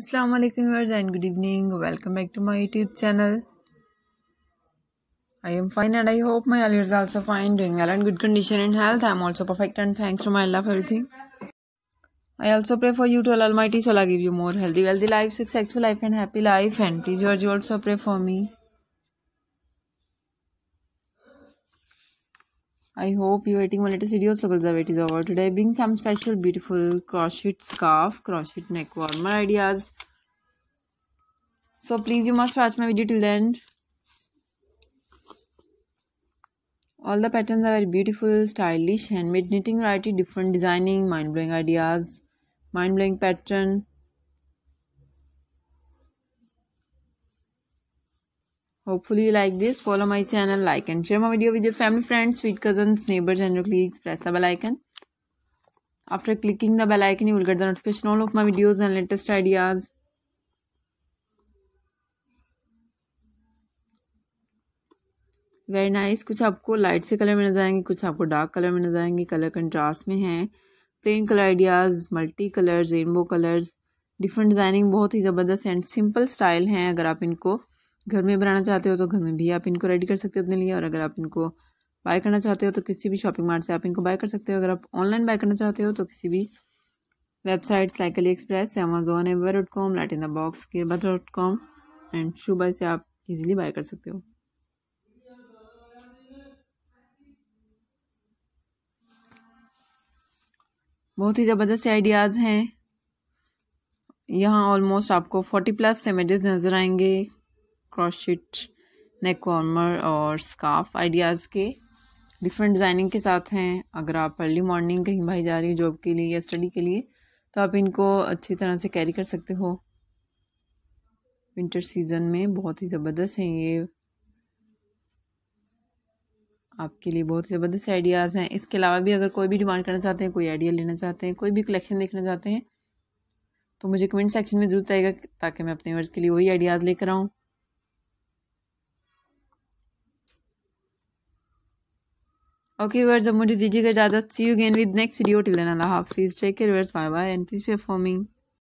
अस्सलाम वालेकुम viewers and good evening welcome back to my youtube channel i am fine and i hope my all also fine doing well and good condition and health i am also perfect and thanks to my allah for everything i also pray for you to all almighty so I give you more healthy wealthy life successful life and happy life and please you also pray for me I hope you are waiting my latest video. So, it is over today. Bring some special, beautiful crochet scarf, crochet neck warmer ideas. So, please, you must watch my video till the end. All the patterns are very beautiful, stylish, handmade knitting variety, different designing, mind blowing ideas, mind blowing pattern. Hopefully you like this. Follow my channel, like and share my video with your family, friends, sweet cousins, neighbors and your colleagues. Press the bell icon. After clicking the bell icon, you will get the notification all of my videos and latest ideas. Very nice nice. कुछ आपको light से colour में नजर आएंगे कुछ आपको dark colour में नजर आएंगे कलर कंट्रास्ट में हैं plain colour ideas multi colour rainbow colours different designing बहुत ही ज़बरदस्त एंड सिंपल स्टाइल हैं अगर आप इनको घर में बनाना चाहते हो तो घर में भी आप इनको रेडी कर सकते हो अपने लिए और अगर आप इनको बाय करना चाहते हो तो किसी भी शॉपिंग मार्ट से आप इनको बाय कर सकते हो अगर आप ऑनलाइन बाय करना चाहते हो तो किसी भी websites like AliExpress Amazon ever dot com light in the box केरबा डॉट कॉम एंड शूबाई से आप इजीली बाय कर सकते हो बहुत ही ज़बरदस्त आइडियाज़ हैं यहाँ ऑलमोस्ट आपको फोर्टी प्लस इमेजेस नज़र आएंगे क्रॉशिट नेक वार्मर और स्काफ आइडियाज़ के डिफरेंट डिज़ाइनिंग के साथ हैं अगर आप अर्ली मॉर्निंग कहीं भाई जा रही जॉब के लिए या स्टडी के लिए तो आप इनको अच्छी तरह से कैरी कर सकते हो विंटर सीज़न में बहुत ही ज़बरदस्त हैं ये आपके लिए बहुत ही ज़बरदस्त आइडियाज़ हैं इसके अलावा भी अगर कोई भी डिमांड करना चाहते हैं कोई आइडिया लेना चाहते हैं कोई भी कलेक्शन देखना चाहते हैं तो मुझे कमेंट सेक्शन में ज़रूर आएगा ताकि मैं अपने वर्स के लिए वही आइडियाज़ लेकर आऊँ ओके viewers, अब मुझे दीजिएगा इजाज़त see you again with next video till then अल्लाह हाफिज़ take care viewers bye bye and please performing